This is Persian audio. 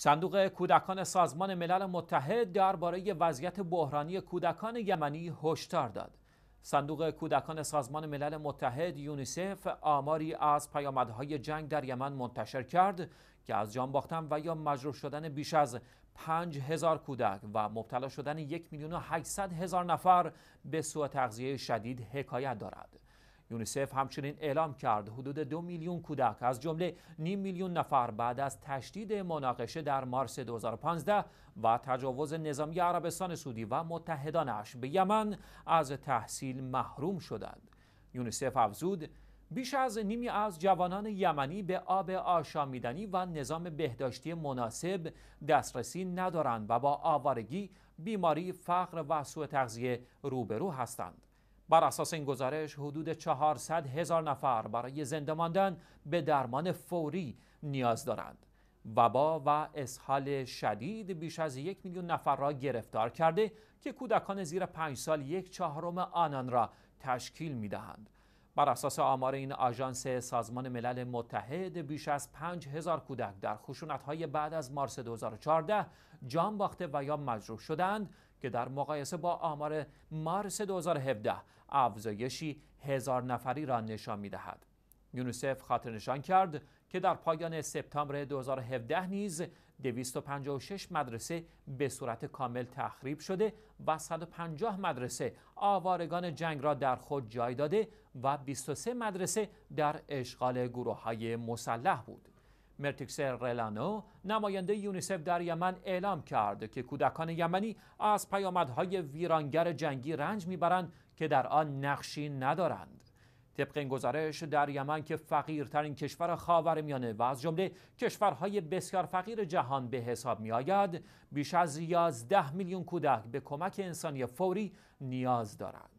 صندوق کودکان سازمان ملل متحد درباره وضعیت بحرانی کودکان یمنی هشدار داد. صندوق کودکان سازمان ملل متحد یونیسف آماری از پیامدهای جنگ در یمن منتشر کرد که از جان باختن و یا مجروح شدن بیش از 5000 کودک و مبتلا شدن 1 میلیون و هزار نفر به سوء تغذیه شدید حکایت دارد. یونیسف همچنین اعلام کرد حدود دو میلیون کودک از جمله نیم میلیون نفر بعد از تشدید مناقشه در مارس 2015 و تجاوز نظامی عربستان سعودی و متحدانش به یمن از تحصیل محروم شدند یونیسف افزود بیش از نیمی از جوانان یمنی به آب آشامیدنی و نظام بهداشتی مناسب دسترسی ندارند و با آوارگی، بیماری، فقر و سوء تغذیه روبرو هستند. بر اساس این گزارش حدود 400 هزار نفر برای زنده ماندن به درمان فوری نیاز دارند وبا و اسهال شدید بیش از یک میلیون نفر را گرفتار کرده که کودکان زیر پنج سال یک چهارم آنان را تشکیل می دهند. بر اساس آمار این آژانس سازمان ملل متحد بیش از 5000 کودک در خشونت‌های بعد از مارس 2014 جان باخته و یا مجروح شدند که در مقایسه با آمار مارس 2017 افزایشی هزار نفری را نشان می‌دهد. یونیسف خاطرنشان کرد که در پایان سپتامبر 2017 نیز 256 مدرسه به صورت کامل تخریب شده و 150 مدرسه آوارگان جنگ را در خود جای داده و 23 مدرسه در اشغال گروه های مسلح بود. مرتیکس رلانو نماینده یونیسف در یمن اعلام کرد که کودکان یمنی از پیامدهای ویرانگر جنگی رنج میبرند که در آن نقشی ندارند. طبق این گزارش در یمن که فقیرترین کشور خاورمیانه و از جمله کشورهای بسیار فقیر جهان به حساب می آید بیش از 11 میلیون کودک به کمک انسانی فوری نیاز دارند